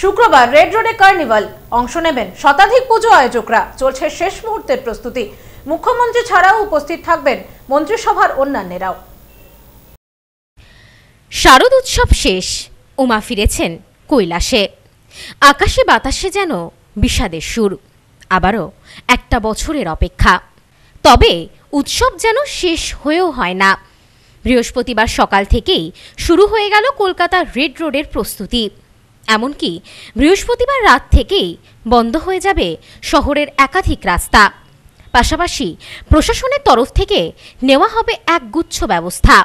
শুক্রবার রেড রোডে কার্নিভাল অংশ নেবেন শতাধিক পুজো আয়োজকরা চলছে শেষ মুহূর্তের প্রস্তুতি মুখ্যমন্ত্রী ছাড়াও উপস্থিত থাকবেন মন্ত্রিসভার অন্যান্যেরাও শারদ উৎসব শেষ উমা ফিরেছেন কৈলাসে আকাশে বাতাসে যেন বিষাদের সুর আবারও একটা বছরের অপেক্ষা তবে উৎসব যেন শেষ হয়েও হয় না বৃহস্পতিবার সকাল থেকেই শুরু হয়ে গেল কলকাতার রেড রোডের প্রস্তুতি এমনকি বৃহস্পতিবার রাত থেকেই বন্ধ হয়ে যাবে শহরের একাধিক রাস্তা পাশাপাশি প্রশাসনের তরফ থেকে নেওয়া হবে এক গুচ্ছ ব্যবস্থা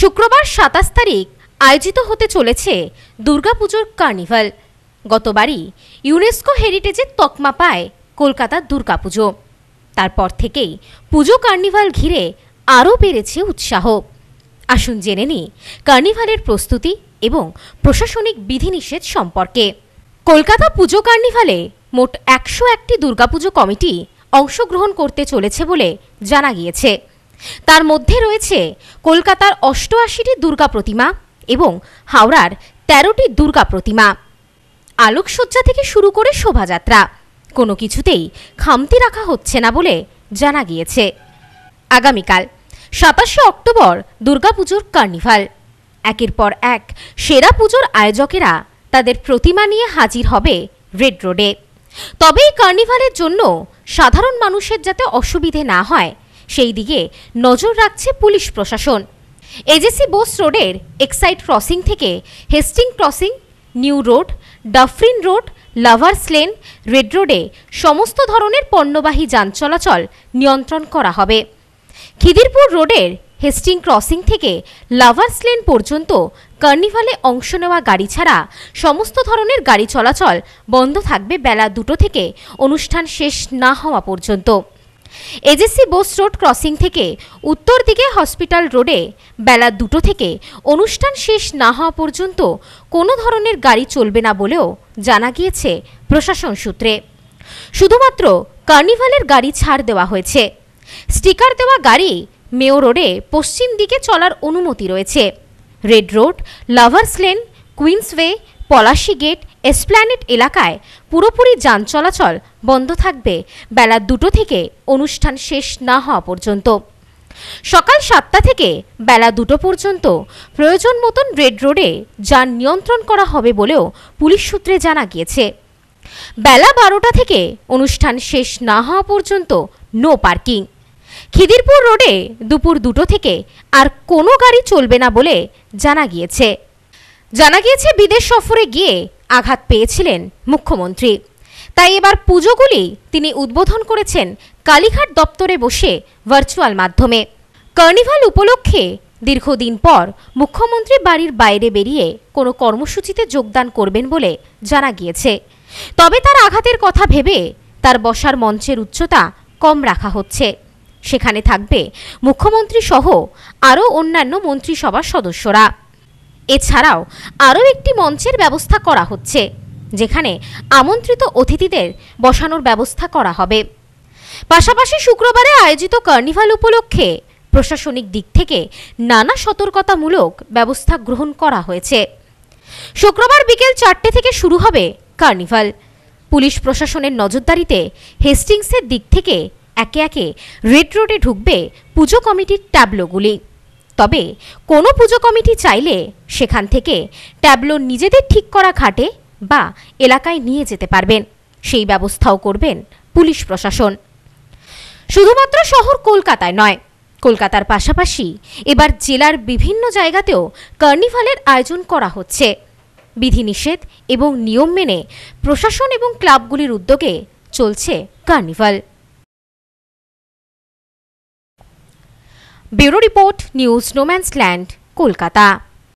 শুক্রবার সাতাশ তারিখ আয়োজিত হতে চলেছে দুর্গাপুজোর কার্নিভাল গতবারই ইউনেস্কো হেরিটেজের তকমা পায় কলকাতার দুর্গাপুজো তারপর থেকেই পুজো কার্নিভাল ঘিরে আরও বেড়েছে উৎসাহ আসুন জেনে নিই কার্নিভালের প্রস্তুতি এবং প্রশাসনিক বিধিনিষেধ সম্পর্কে কলকাতা পুজো কার্নিভালে মোট একশো একটি দুর্গাপুজো কমিটি অংশগ্রহণ করতে চলেছে বলে জানা গিয়েছে তার মধ্যে রয়েছে কলকাতার অষ্টআশিটি দুর্গা প্রতিমা এবং হাওড়ার তেরোটি দুর্গা প্রতিমা আলোকসজ্জা থেকে শুরু করে শোভাযাত্রা কোনো কিছুতেই খামতি রাখা হচ্ছে না বলে জানা গিয়েছে আগামীকাল সাতাশে অক্টোবর দুর্গাপুজোর কার্নিভাল একের পর এক সেরা পুজোর আয়োজকেরা তাদের প্রতিমা নিয়ে হাজির হবে রেড রোডে তবে এই কার্নিভালের জন্য সাধারণ মানুষের যাতে অসুবিধে না হয় সেই দিকে নজর রাখছে পুলিশ প্রশাসন এজেসি বোস রোডের এক্সাইড ক্রসিং থেকে Hastings Crossing New Road Dufferin Road Lovers Lane Red রোডে সমস্ত ধরনের পণ্যবাহী যান চলাচল নিয়ন্ত্রণ করা হবে খিদিরপুর রোডের হেস্টিং ক্রসিং থেকে লাভার্স লেন পর্যন্ত কার্নিভালে অংশ নেওয়া গাড়ি ছাড়া সমস্ত ধরনের গাড়ি চলাচল বন্ধ থাকবে বেলা দুটো থেকে অনুষ্ঠান শেষ না হওয়া পর্যন্ত এজেসি বোস রোড ক্রসিং থেকে উত্তর দিকে হসপিটাল রোডে বেলা দুটো থেকে অনুষ্ঠান শেষ না হওয়া পর্যন্ত কোনো ধরনের গাড়ি চলবে না বলেও জানা গিয়েছে প্রশাসন সূত্রে শুধুমাত্র কার্নিভালের গাড়ি ছাড় দেওয়া হয়েছে স্টিকার দেওয়া গাড়ি মেও রোডে পশ্চিম দিকে চলার অনুমতি রয়েছে Red Road Lovers Lane Queensway Palashi Gate Esplanade এলাকায় পুরোপুরি যান চলাচল বন্ধ থাকবে বেলা দুটো থেকে অনুষ্ঠান শেষ না হওয়া পর্যন্ত সকাল সাতটা থেকে বেলা দুটো পর্যন্ত প্রয়োজন মতন রেড রোডে যান নিয়ন্ত্রণ করা হবে বলেও পুলিশ সূত্রে জানা গিয়েছে বেলা বারোটা থেকে অনুষ্ঠান শেষ না হওয়া পর্যন্ত নো পার্কিং খিদিরপুর রোডে দুপুর দুটো থেকে আর কোনো গাড়ি চলবে না বলে জানা গিয়েছে জানা গিয়েছে বিদেশ সফরে গিয়ে আঘাত পেয়েছিলেন মুখ্যমন্ত্রী তাই এবার পুজোগুলি তিনি উদ্বোধন করেছেন কালীঘাট দপ্তরে বসে ভার্চুয়াল মাধ্যমে কার্নিভাল উপলক্ষে দীর্ঘদিন পর মুখ্যমন্ত্রী বাড়ির বাইরে বেরিয়ে কোনো কর্মসূচিতে যোগদান করবেন বলে জানা গিয়েছে তবে তার আঘাতের কথা ভেবে তার বসার মঞ্চের উচ্চতা কম রাখা হচ্ছে সেখানে থাকবে মুখ্যমন্ত্রী সহ আরও অন্যান্য মন্ত্রিসভার সদস্যরা এছাড়াও আরও একটি মঞ্চের ব্যবস্থা করা হচ্ছে যেখানে আমন্ত্রিত অতিথিদের বসানোর ব্যবস্থা করা হবে পাশাপাশি শুক্রবারে আয়োজিত কার্নিভাল উপলক্ষে প্রশাসনিক দিক থেকে নানা সতর্কতামূলক ব্যবস্থা গ্রহণ করা হয়েছে শুক্রবার বিকেল চারটে থেকে শুরু হবে কার্নিভাল পুলিশ প্রশাসনের নজরদারিতে হেস্টিংসের দিক থেকে একে একে রেড রোডে ঢুকবে পুজো কমিটির ট্যাবলোগুলি তবে কোনো পুজো কমিটি চাইলে সেখান থেকে ট্যাবলো নিজেদের ঠিক করা ঘাটে বা এলাকায় নিয়ে যেতে পারবেন সেই ব্যবস্থাও করবেন পুলিশ প্রশাসন শুধুমাত্র শহর কলকাতায় নয় কলকাতার পাশাপাশি এবার জেলার বিভিন্ন জায়গাতেও কার্নিভালের আয়োজন করা হচ্ছে বিধিনিষেধ এবং নিয়ম মেনে প্রশাসন এবং ক্লাবগুলির উদ্যোগে চলছে carnival bureau report news no man's land Kolkata